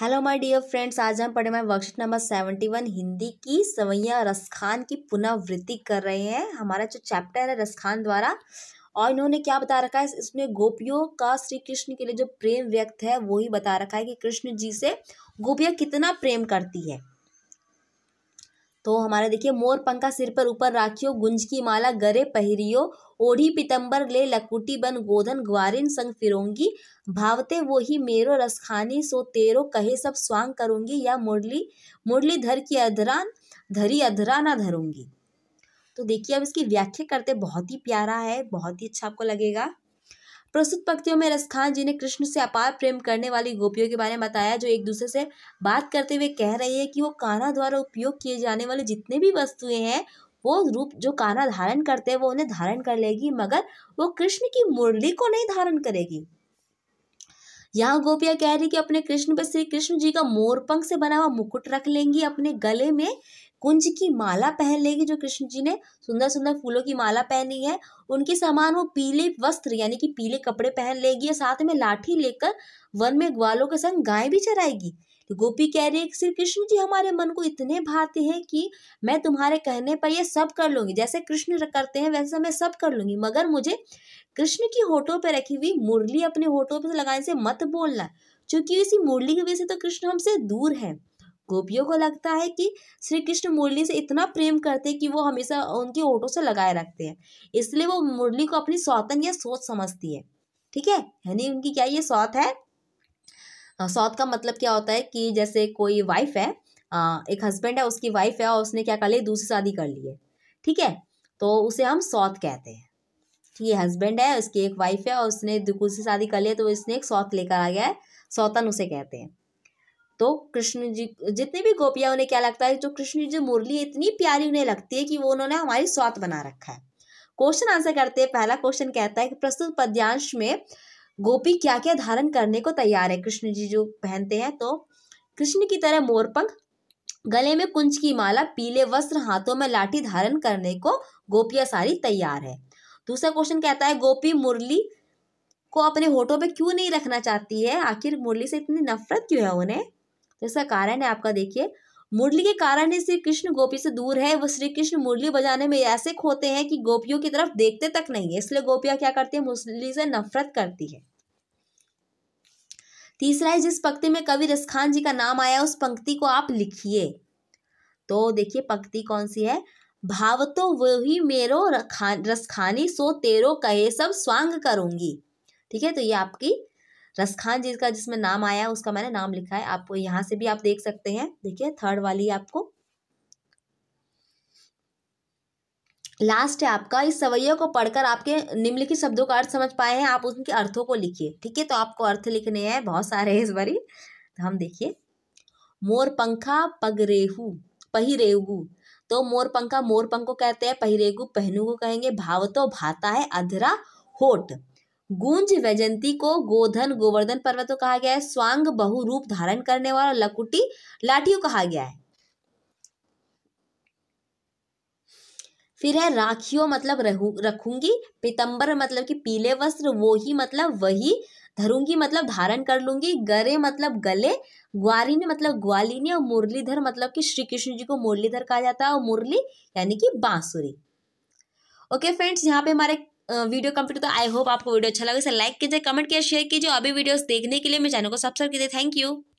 hello my dear friends आज हम पढ़े हुए worksheet number seventy one Hindi की सवैया रसखान की पुनरावृत्ति कर रहे हैं हमारा जो चैप्टर है रसखान द्वारा और इन्होंने क्या बता रखा है इसमें गोपियों का श्री कृष्ण के लिए जो प्रेम व्यक्त है वो ही बता रखा है कि कृष्ण जी से गोपियाँ कितना प्रेम करती है तो हमारा देखिए मोर पंखा सिर पर ऊपर राखियो गुंज की माला गरे पहरियो ओढ़ी पितंबर ले लकुटी बन गोधन ग्वारिन संग फिरोंगी भावते वो ही मेरो रसखानी सो तेरो कहे सब स्वांग करूंगी या मुरली मुरली धर की अधरान धरी अधरा ना धरूंगी तो देखिए अब इसकी व्याख्या करते बहुत ही प्यारा है बहुत ही अच्छा आपको लगेगा प्रस्तुत पंक्तियों में रसखान जी ने कृष्ण से अपार प्रेम करने वाली गोपियों के बारे में बताया जो एक दूसरे से बात करते हुए कह रही है कि वो कान्हा द्वारा उपयोग किए जाने वाले जितने भी वस्तुएं हैं वो रूप जो कान्हा धारण करते हैं वो उन्हें धारण कर लेगी मगर वो कृष्ण की मुरली को नहीं धारण करेगी यहाँ गोपिया कह रही कि अपने कृष्ण पर श्री कृष्ण जी का मोरपंख से बना हुआ मुकुट रख लेंगी अपने गले में कुंज की माला पहन लेगी जो कृष्ण जी ने सुंदर सुंदर फूलों की माला पहनी है उनके समान वो पीले वस्त्र यानी कि पीले कपड़े पहन लेगी और साथ में लाठी लेकर वन में ग्वालों के संग गाय भी चराएगी तो गोपी कह रही है कि श्री कृष्ण जी हमारे मन को इतने भाते हैं कि मैं तुम्हारे कहने पर यह सब कर लूंगी जैसे कृष्ण करते हैं वैसा मैं सब कर लूंगी मगर मुझे कृष्ण की होठों पर रखी हुई मुरली अपने होठों पर लगाने से मत बोलना क्योंकि इसी मुरली की वजह से तो कृष्ण हमसे दूर है गोपियों को लगता है कि श्री कृष्ण मुरली से इतना प्रेम करते हैं कि वो हमेशा उनके ओटों से लगाए रखते हैं इसलिए वो मुरली को अपनी सौतन या सोच समझती है ठीक है यानी उनकी क्या ये सौत है सौत का मतलब क्या होता है कि जैसे कोई वाइफ है एक हस्बैंड है उसकी वाइफ है और उसने क्या कर लिया दूसरी शादी कर ली है ठीक है तो उसे हम सौत कहते हैं ठीक है हस्बैंड है उसकी एक वाइफ है और उसने दूसरी शादी कर लिया तो इसने एक सौत लेकर आ गया है सौतन उसे कहते हैं तो कृष्ण जी जितनी भी गोपियाँ उन्हें क्या लगता है जो कृष्ण जी मुरली इतनी प्यारी उन्हें लगती है कि वो उन्होंने हमारी स्वात बना रखा है क्वेश्चन आंसर करते हैं पहला क्वेश्चन कहता है कि प्रस्तुत पद्यांश में गोपी क्या क्या धारण करने को तैयार है कृष्ण जी जो पहनते हैं तो कृष्ण की तरह मोरपंख गले में कुंज की माला पीले वस्त्र हाथों में लाठी धारण करने को गोपिया सारी तैयार है दूसरा क्वेश्चन कहता है गोपी मुरली को अपने होठों पे क्यों नहीं रखना चाहती है आखिर मुरली से इतनी नफरत क्यों है उन्हें जैसा कारण है आपका देखिए मुरली के कारण ही श्री कृष्ण गोपी से दूर है वह श्री कृष्ण मुरली बजाने में ऐसे खोते हैं कि गोपियों की तरफ देखते तक नहीं है इसलिए गोपियां क्या करती है मुरली से नफरत करती है तीसरा है जिस पंक्ति में कवि रसखान जी का नाम आया उस पंक्ति को आप लिखिए तो देखिए पंक्ति कौन सी है भाव तो वही मेरो रसखानी सो तेरो कहे सब स्वांग करूंगी ठीक है तो ये आपकी रसखान जी का जिसमें नाम आया है उसका मैंने नाम लिखा है आपको यहाँ से भी आप देख सकते हैं देखिए थर्ड वाली आपको लास्ट है आपका इस सवैया को पढ़कर आपके निम्नलिखित शब्दों का अर्थ समझ पाए हैं आप उनके अर्थों को लिखिए ठीक है तो आपको अर्थ लिखने हैं बहुत सारे हैं इस बारी तो हम देखिए मोर पंखा पगरेहू पहिरेहू तो मोर पंखा मोर पंख को कहते हैं पहिरेगु पहनू को कहेंगे भाव तो भाता है अधरा होठ गूंज वैजंती को गोधन गोवर्धन पर्वत को तो कहा गया है स्वांग बहु रूप धारण करने वाला लकुटी लाठी कहा गया है फिर है राखियों मतलब रखूंगी पितंबर मतलब कि पीले वस्त्र वो ही मतलब वही धरूंगी मतलब धारण कर लूंगी गरे मतलब गले ग्वारिनी मतलब ग्वालिनी और मुरलीधर मतलब कि श्री कृष्ण जी को मुरलीधर कहा जाता है और मुरली यानी कि बांसुरी ओके फ्रेंड्स यहाँ पे हमारे वीडियो कंप्लीट होता आई होप आपको वीडियो अच्छा लगे इसे लाइक कीजिए कमेंट कीजिए शेयर कीजिए अभी वीडियोस देखने के लिए मेरे चैनल को सब्सक्राइब कीजिए थैंक यू